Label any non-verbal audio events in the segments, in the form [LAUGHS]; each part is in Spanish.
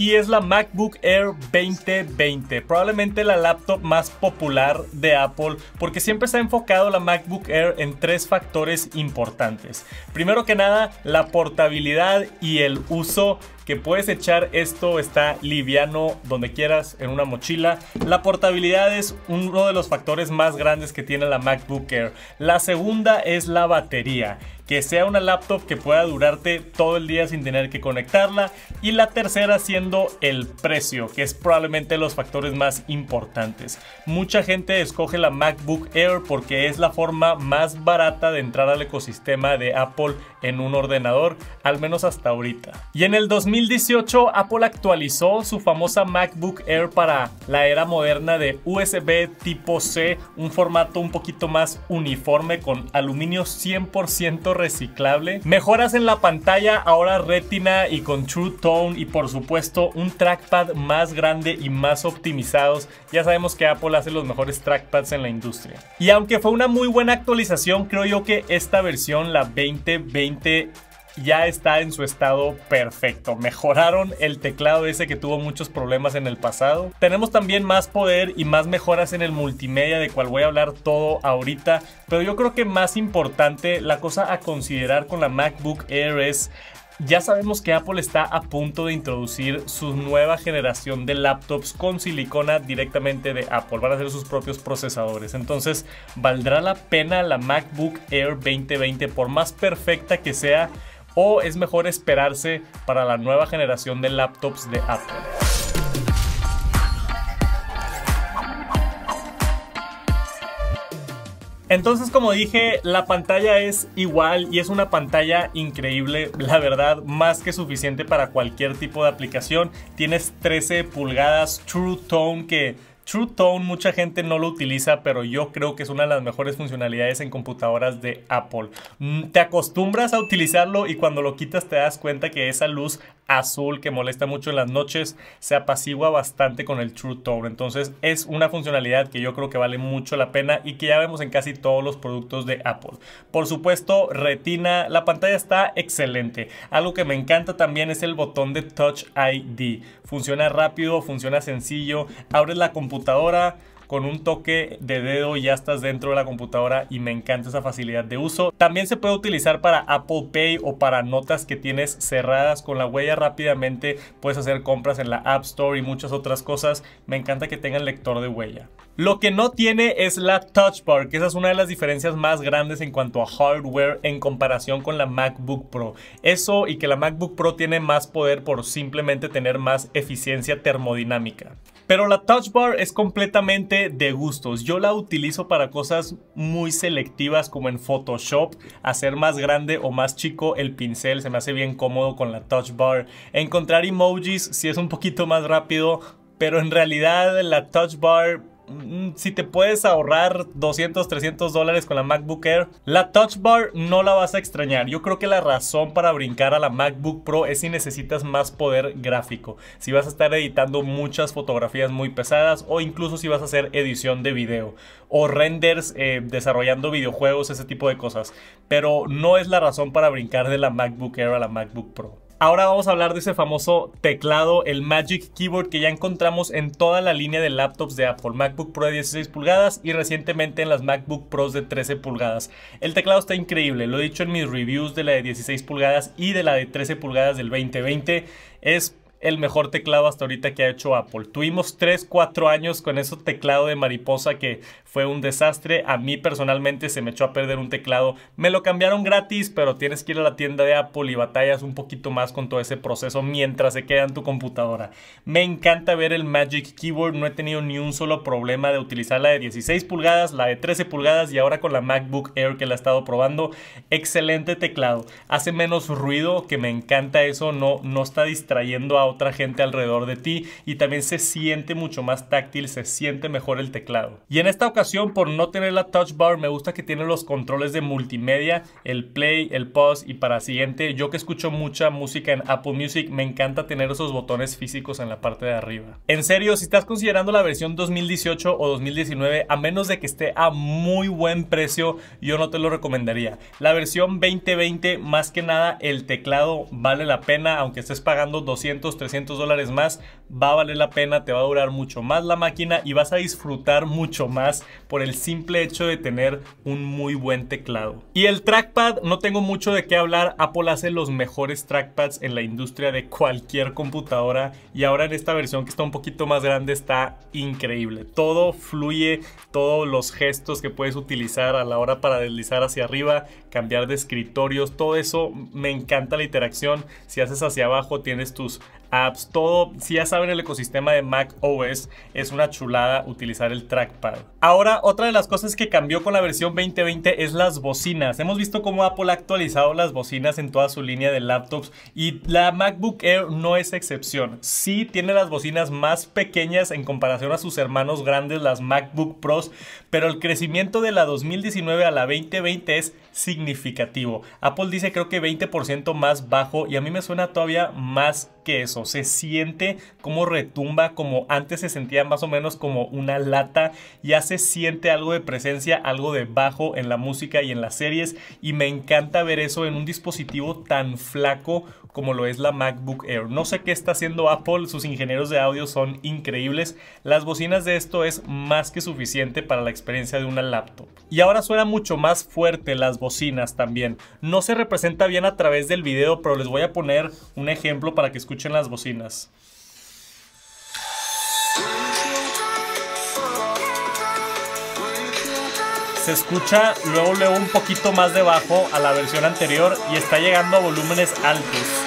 Y es la MacBook Air 2020, probablemente la laptop más popular de Apple porque siempre se ha enfocado la MacBook Air en tres factores importantes. Primero que nada, la portabilidad y el uso que puedes echar esto está liviano donde quieras en una mochila. La portabilidad es uno de los factores más grandes que tiene la MacBook Air. La segunda es la batería que sea una laptop que pueda durarte todo el día sin tener que conectarla. Y la tercera siendo el precio, que es probablemente los factores más importantes. Mucha gente escoge la MacBook Air porque es la forma más barata de entrar al ecosistema de Apple en un ordenador, al menos hasta ahorita. Y en el 2018 Apple actualizó su famosa MacBook Air para la era moderna de USB tipo C, un formato un poquito más uniforme con aluminio 100% reciclable. Mejoras en la pantalla, ahora retina y con True Tone y por supuesto un trackpad más grande y más optimizados. Ya sabemos que Apple hace los mejores trackpads en la industria. Y aunque fue una muy buena actualización, creo yo que esta versión, la 2020, ya está en su estado perfecto. Mejoraron el teclado ese que tuvo muchos problemas en el pasado. Tenemos también más poder y más mejoras en el multimedia de cual voy a hablar todo ahorita. Pero yo creo que más importante la cosa a considerar con la MacBook Air es ya sabemos que Apple está a punto de introducir su nueva generación de laptops con silicona directamente de Apple. Van a ser sus propios procesadores. Entonces, ¿valdrá la pena la MacBook Air 2020 por más perfecta que sea? o es mejor esperarse para la nueva generación de laptops de Apple. Entonces, como dije, la pantalla es igual y es una pantalla increíble, la verdad, más que suficiente para cualquier tipo de aplicación. Tienes 13 pulgadas True Tone que True Tone mucha gente no lo utiliza, pero yo creo que es una de las mejores funcionalidades en computadoras de Apple. Mm, te acostumbras a utilizarlo y cuando lo quitas te das cuenta que esa luz azul que molesta mucho en las noches se apacigua bastante con el True Tone. Entonces es una funcionalidad que yo creo que vale mucho la pena y que ya vemos en casi todos los productos de Apple. Por supuesto, retina, la pantalla está excelente. Algo que me encanta también es el botón de Touch ID. Funciona rápido, funciona sencillo, abres la computadora con un toque de dedo ya estás dentro de la computadora y me encanta esa facilidad de uso. También se puede utilizar para Apple Pay o para notas que tienes cerradas con la huella rápidamente. Puedes hacer compras en la App Store y muchas otras cosas. Me encanta que tenga el lector de huella. Lo que no tiene es la Touch Bar, que esa es una de las diferencias más grandes en cuanto a hardware en comparación con la MacBook Pro. Eso y que la MacBook Pro tiene más poder por simplemente tener más eficiencia termodinámica. Pero la touch bar es completamente de gustos. Yo la utilizo para cosas muy selectivas como en Photoshop, hacer más grande o más chico el pincel, se me hace bien cómodo con la touch bar. Encontrar emojis si es un poquito más rápido, pero en realidad la touch bar Mm, si te puedes ahorrar 200, 300 dólares con la MacBook Air, la Touch Bar no la vas a extrañar. Yo creo que la razón para brincar a la MacBook Pro es si necesitas más poder gráfico. Si vas a estar editando muchas fotografías muy pesadas o incluso si vas a hacer edición de video o renders eh, desarrollando videojuegos, ese tipo de cosas. Pero no es la razón para brincar de la MacBook Air a la MacBook Pro. Ahora vamos a hablar de ese famoso teclado, el Magic Keyboard, que ya encontramos en toda la línea de laptops de Apple, MacBook Pro de 16 pulgadas y recientemente en las MacBook Pros de 13 pulgadas. El teclado está increíble, lo he dicho en mis reviews de la de 16 pulgadas y de la de 13 pulgadas del 2020. Es el mejor teclado hasta ahorita que ha hecho Apple. Tuvimos 3, 4 años con ese teclado de mariposa que fue un desastre. A mí personalmente se me echó a perder un teclado. Me lo cambiaron gratis, pero tienes que ir a la tienda de Apple y batallas un poquito más con todo ese proceso mientras se queda en tu computadora. Me encanta ver el Magic Keyboard. No he tenido ni un solo problema de utilizar la de 16 pulgadas, la de 13 pulgadas y ahora con la MacBook Air que la he estado probando. Excelente teclado. Hace menos ruido, que me encanta eso. No, no está distrayendo a otra gente alrededor de ti y también se siente mucho más táctil, se siente mejor el teclado. Y en esta ocasión, por no tener la touch bar, me gusta que tiene los controles de multimedia, el play, el pause y para siguiente. Yo que escucho mucha música en Apple Music, me encanta tener esos botones físicos en la parte de arriba. En serio, si estás considerando la versión 2018 o 2019, a menos de que esté a muy buen precio, yo no te lo recomendaría. La versión 2020, más que nada, el teclado vale la pena, aunque estés pagando 200, 300 dólares más, va a valer la pena, te va a durar mucho más la máquina y vas a disfrutar mucho más por el simple hecho de tener un muy buen teclado. Y el trackpad, no tengo mucho de qué hablar, Apple hace los mejores trackpads en la industria de cualquier computadora y ahora en esta versión que está un poquito más grande está increíble. Todo fluye, todos los gestos que puedes utilizar a la hora para deslizar hacia arriba, cambiar de escritorios, todo eso, me encanta la interacción. Si haces hacia abajo tienes tus apps, todo, si ya saben el ecosistema de Mac OS, es una chulada utilizar el trackpad. Ahora, otra de las cosas que cambió con la versión 2020 es las bocinas. Hemos visto cómo Apple ha actualizado las bocinas en toda su línea de laptops y la MacBook Air no es excepción. Sí tiene las bocinas más pequeñas en comparación a sus hermanos grandes, las MacBook Pros, pero el crecimiento de la 2019 a la 2020 es significativo significativo. Apple dice creo que 20% más bajo y a mí me suena todavía más que eso. Se siente como retumba, como antes se sentía más o menos como una lata. Ya se siente algo de presencia, algo de bajo en la música y en las series. Y me encanta ver eso en un dispositivo tan flaco como lo es la MacBook Air. No sé qué está haciendo Apple, sus ingenieros de audio son increíbles. Las bocinas de esto es más que suficiente para la experiencia de una laptop. Y ahora suena mucho más fuerte las bocinas también. No se representa bien a través del video, pero les voy a poner un ejemplo para que escuchen escuchen las bocinas. Se escucha luego, luego un poquito más debajo a la versión anterior y está llegando a volúmenes altos.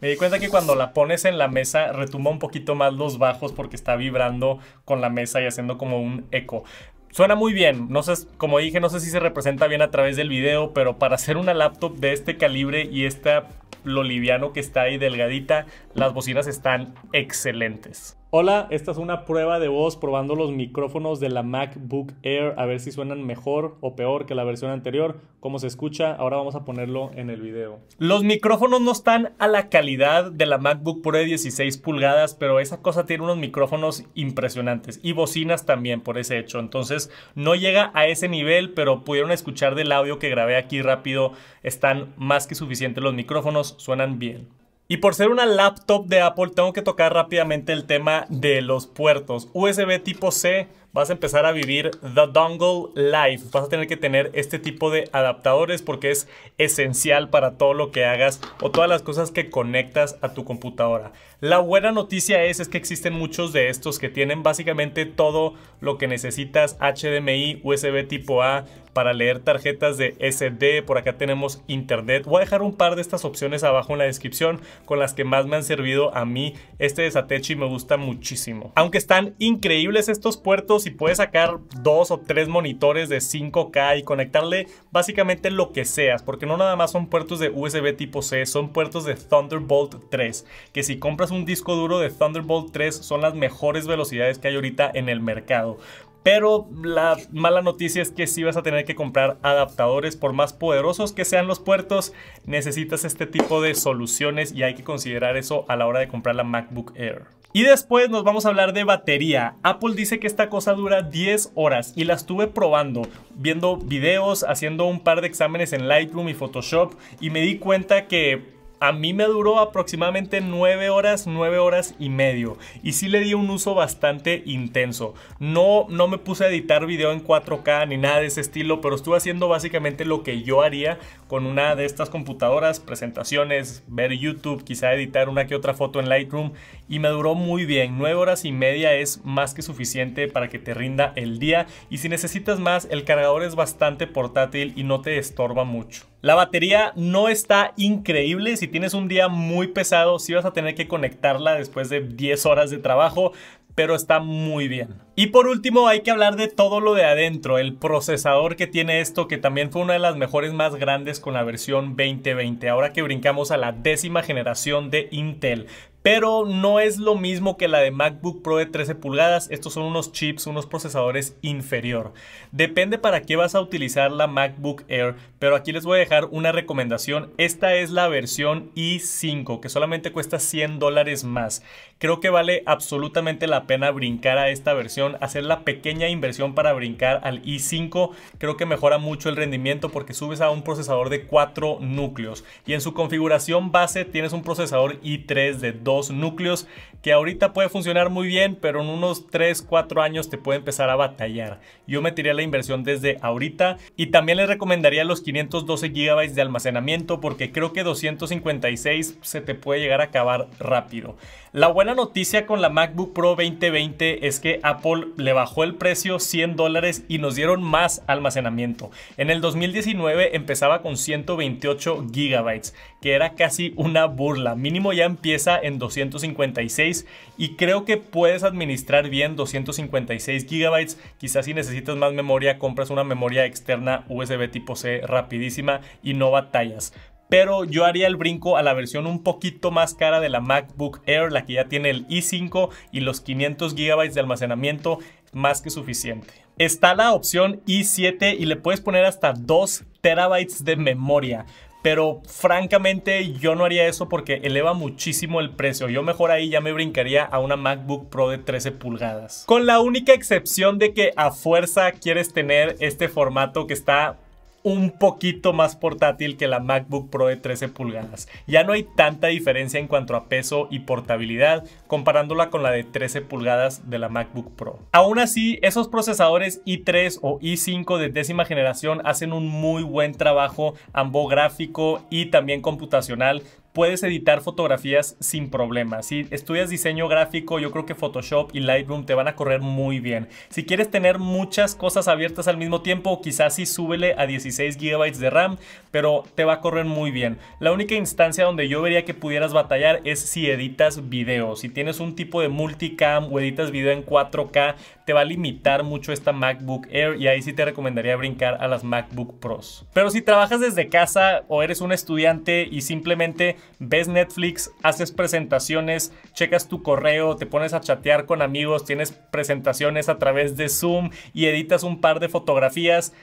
Me di cuenta que cuando la pones en la mesa retumba un poquito más los bajos porque está vibrando con la mesa y haciendo como un eco. Suena muy bien, no sé, como dije, no sé si se representa bien a través del video, pero para hacer una laptop de este calibre y esta lo liviano que está ahí delgadita, las bocinas están excelentes. Hola, esta es una prueba de voz probando los micrófonos de la MacBook Air a ver si suenan mejor o peor que la versión anterior. cómo se escucha, ahora vamos a ponerlo en el video. Los micrófonos no están a la calidad de la MacBook Pro de 16 pulgadas, pero esa cosa tiene unos micrófonos impresionantes y bocinas también por ese hecho. Entonces no llega a ese nivel, pero pudieron escuchar del audio que grabé aquí rápido. Están más que suficientes los micrófonos, suenan bien. Y por ser una laptop de Apple, tengo que tocar rápidamente el tema de los puertos. USB tipo C, vas a empezar a vivir The Dongle Life. Vas a tener que tener este tipo de adaptadores porque es esencial para todo lo que hagas o todas las cosas que conectas a tu computadora. La buena noticia es, que existen muchos de estos que tienen básicamente todo lo que necesitas, HDMI, USB tipo A, para leer tarjetas de SD, por acá tenemos internet. Voy a dejar un par de estas opciones abajo en la descripción con las que más me han servido a mí. Este de Satechi me gusta muchísimo. Aunque están increíbles estos puertos si puedes sacar dos o tres monitores de 5K y conectarle básicamente lo que seas, porque no nada más son puertos de USB tipo C, son puertos de Thunderbolt 3, que si compras un disco duro de Thunderbolt 3 son las mejores velocidades que hay ahorita en el mercado. Pero la mala noticia es que si vas a tener que comprar adaptadores, por más poderosos que sean los puertos, necesitas este tipo de soluciones y hay que considerar eso a la hora de comprar la MacBook Air. Y después nos vamos a hablar de batería. Apple dice que esta cosa dura 10 horas y la estuve probando, viendo videos, haciendo un par de exámenes en Lightroom y Photoshop y me di cuenta que a mí me duró aproximadamente 9 horas, 9 horas y medio. Y sí le di un uso bastante intenso. No, no me puse a editar video en 4K ni nada de ese estilo, pero estuve haciendo básicamente lo que yo haría con una de estas computadoras, presentaciones, ver YouTube, quizá editar una que otra foto en Lightroom y me duró muy bien. 9 horas y media es más que suficiente para que te rinda el día y si necesitas más, el cargador es bastante portátil y no te estorba mucho. La batería no está increíble, si tienes un día muy pesado, si vas a tener que conectarla después de 10 horas de trabajo, pero está muy bien. Y por último hay que hablar de todo lo de adentro, el procesador que tiene esto que también fue una de las mejores más grandes con la versión 2020, ahora que brincamos a la décima generación de Intel pero no es lo mismo que la de MacBook Pro de 13 pulgadas. Estos son unos chips, unos procesadores inferior. Depende para qué vas a utilizar la MacBook Air, pero aquí les voy a dejar una recomendación. Esta es la versión i5, que solamente cuesta 100 dólares más. Creo que vale absolutamente la pena brincar a esta versión, hacer la pequeña inversión para brincar al i5. Creo que mejora mucho el rendimiento porque subes a un procesador de 4 núcleos. Y en su configuración base tienes un procesador i3 de 2 núcleos que ahorita puede funcionar muy bien, pero en unos 3, 4 años te puede empezar a batallar. Yo metería la inversión desde ahorita y también les recomendaría los 512 GB de almacenamiento porque creo que 256 se te puede llegar a acabar rápido. La buena noticia con la MacBook Pro 2020 es que Apple le bajó el precio 100 dólares y nos dieron más almacenamiento. En el 2019 empezaba con 128 GB, que era casi una burla. Mínimo ya empieza en 256 y creo que puedes administrar bien 256 GB. Quizás si necesitas más memoria, compras una memoria externa USB tipo C rapidísima y no batallas pero yo haría el brinco a la versión un poquito más cara de la MacBook Air, la que ya tiene el i5 y los 500 GB de almacenamiento, más que suficiente. Está la opción i7 y le puedes poner hasta 2 terabytes de memoria. Pero francamente yo no haría eso porque eleva muchísimo el precio. Yo mejor ahí ya me brincaría a una MacBook Pro de 13 pulgadas. Con la única excepción de que a fuerza quieres tener este formato que está un poquito más portátil que la MacBook Pro de 13 pulgadas. Ya no hay tanta diferencia en cuanto a peso y portabilidad comparándola con la de 13 pulgadas de la MacBook Pro. Aún así, esos procesadores i3 o i5 de décima generación hacen un muy buen trabajo ambos gráfico y también computacional puedes editar fotografías sin problemas. Si estudias diseño gráfico, yo creo que Photoshop y Lightroom te van a correr muy bien. Si quieres tener muchas cosas abiertas al mismo tiempo, quizás sí súbele a 16 GB de RAM, pero te va a correr muy bien. La única instancia donde yo vería que pudieras batallar es si editas video. Si tienes un tipo de multicam o editas video en 4K, te va a limitar mucho esta MacBook Air y ahí sí te recomendaría brincar a las MacBook Pros. Pero si trabajas desde casa o eres un estudiante y simplemente ves Netflix, haces presentaciones, checas tu correo, te pones a chatear con amigos, tienes presentaciones a través de Zoom y editas un par de fotografías,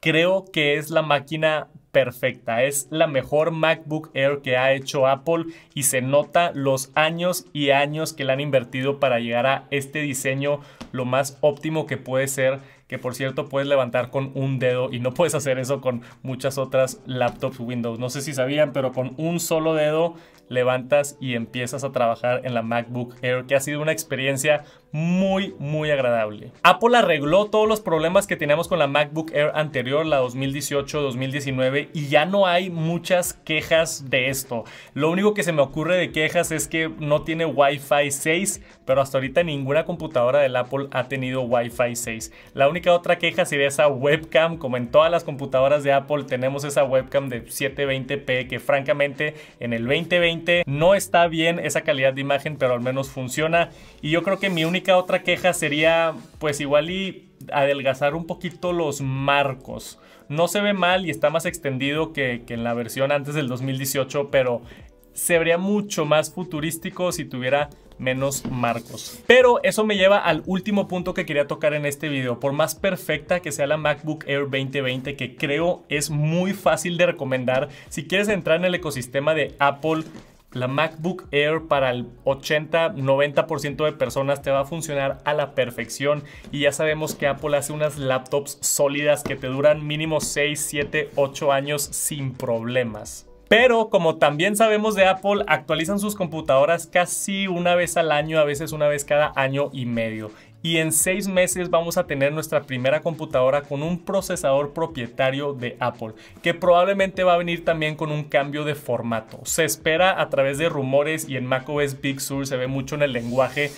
creo que es la máquina perfecta. Es la mejor MacBook Air que ha hecho Apple y se nota los años y años que le han invertido para llegar a este diseño lo más óptimo que puede ser que por cierto puedes levantar con un dedo y no [LAUGHS] puedes hacer eso con muchas otras laptops Windows. No sé si sabían, pero con un solo dedo levantas y empiezas a trabajar en la MacBook Air, que ha sido una experiencia muy, muy agradable. Apple arregló todos los problemas que teníamos con la MacBook Air anterior, la 2018-2019, y ya no hay muchas quejas de esto. Lo único que se me ocurre de quejas es que no tiene Wi-Fi 6, pero hasta ahorita ninguna computadora del Apple ha tenido Wi-Fi 6. La única otra queja sería esa webcam, como en todas las computadoras de Apple tenemos esa webcam de 720p que francamente en el 2020 no está bien esa calidad de imagen, pero al menos funciona. Y yo creo que mi única otra queja sería pues igual y adelgazar un poquito los marcos. No se ve mal y está más extendido que, en la versión antes del 2018, pero se vería mucho más futurístico si tuviera menos marcos. Pero eso me lleva al último punto que quería tocar en este video. Por más perfecta que sea la MacBook Air 2020, que creo es muy fácil de recomendar, si quieres entrar en el ecosistema de Apple, la MacBook Air para el 80-90% de personas te va a funcionar a la perfección y ya sabemos que Apple hace unas laptops sólidas que te duran mínimo 6, 7, 8 años sin problemas. Pero como también sabemos de Apple, actualizan sus computadoras casi una vez al año, a veces una vez cada año y medio y en seis meses vamos a tener nuestra primera computadora con un procesador propietario de Apple, que probablemente va a venir también con un cambio de formato. Se espera a través de rumores y en macOS Big Sur se ve mucho en el lenguaje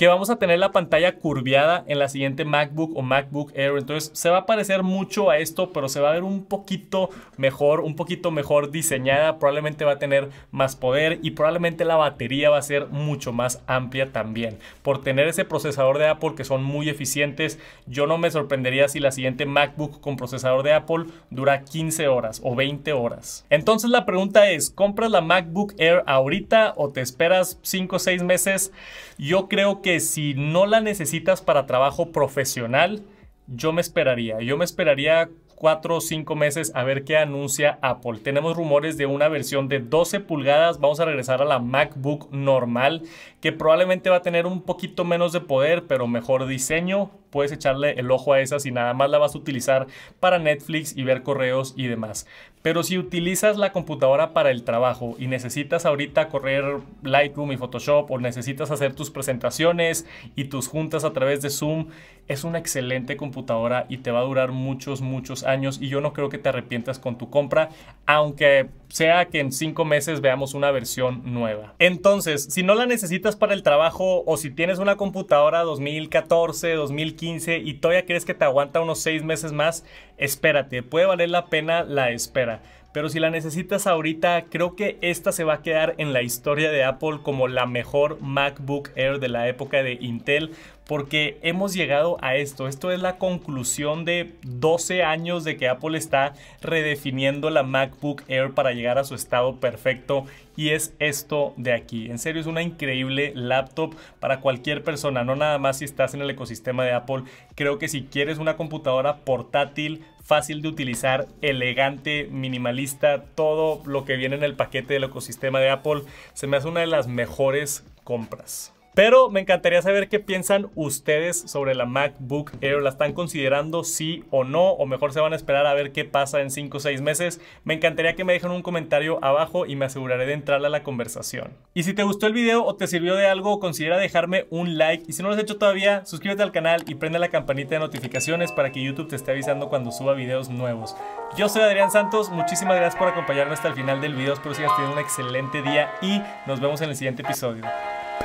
que vamos a tener la pantalla curviada en la siguiente MacBook o MacBook Air. Entonces se va a parecer mucho a esto, pero se va a ver un poquito mejor, un poquito mejor diseñada. Probablemente va a tener más poder y probablemente la batería va a ser mucho más amplia también. Por tener ese procesador de Apple que son muy eficientes, yo no me sorprendería si la siguiente MacBook con procesador de Apple dura 15 horas o 20 horas. Entonces la pregunta es, ¿compras la MacBook Air ahorita o te esperas 5 o 6 meses? Yo creo que si no la necesitas para trabajo profesional, yo me esperaría. Yo me esperaría cuatro o cinco meses a ver qué anuncia Apple. Tenemos rumores de una versión de 12 pulgadas. Vamos a regresar a la MacBook normal, que probablemente va a tener un poquito menos de poder, pero mejor diseño, puedes echarle el ojo a esa y nada más la vas a utilizar para Netflix y ver correos y demás. Pero si utilizas la computadora para el trabajo y necesitas ahorita correr Lightroom y Photoshop o necesitas hacer tus presentaciones y tus juntas a través de Zoom, es una excelente computadora y te va a durar muchos, muchos años y yo no creo que te arrepientas con tu compra, aunque sea que en cinco meses veamos una versión nueva. Entonces, si no la necesitas para el trabajo o si tienes una computadora 2014, 2015, y todavía crees que te aguanta unos 6 meses más, espérate, puede valer la pena la espera pero si la necesitas ahorita, creo que esta se va a quedar en la historia de Apple como la mejor MacBook Air de la época de Intel, porque hemos llegado a esto. Esto es la conclusión de 12 años de que Apple está redefiniendo la MacBook Air para llegar a su estado perfecto y es esto de aquí. En serio, es una increíble laptop para cualquier persona, no nada más si estás en el ecosistema de Apple. Creo que si quieres una computadora portátil, fácil de utilizar, elegante, minimalista, todo lo que viene en el paquete del ecosistema de Apple, se me hace una de las mejores compras. Pero me encantaría saber qué piensan ustedes sobre la MacBook Air. ¿La están considerando sí o no? ¿O mejor se van a esperar a ver qué pasa en 5 o 6 meses? Me encantaría que me dejen un comentario abajo y me aseguraré de entrar a la conversación. Y si te gustó el video o te sirvió de algo, considera dejarme un like. Y si no lo has hecho todavía, suscríbete al canal y prende la campanita de notificaciones para que YouTube te esté avisando cuando suba videos nuevos. Yo soy Adrián Santos, muchísimas gracias por acompañarme hasta el final del video. Espero sigas teniendo un excelente día y nos vemos en el siguiente episodio.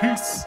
Peace!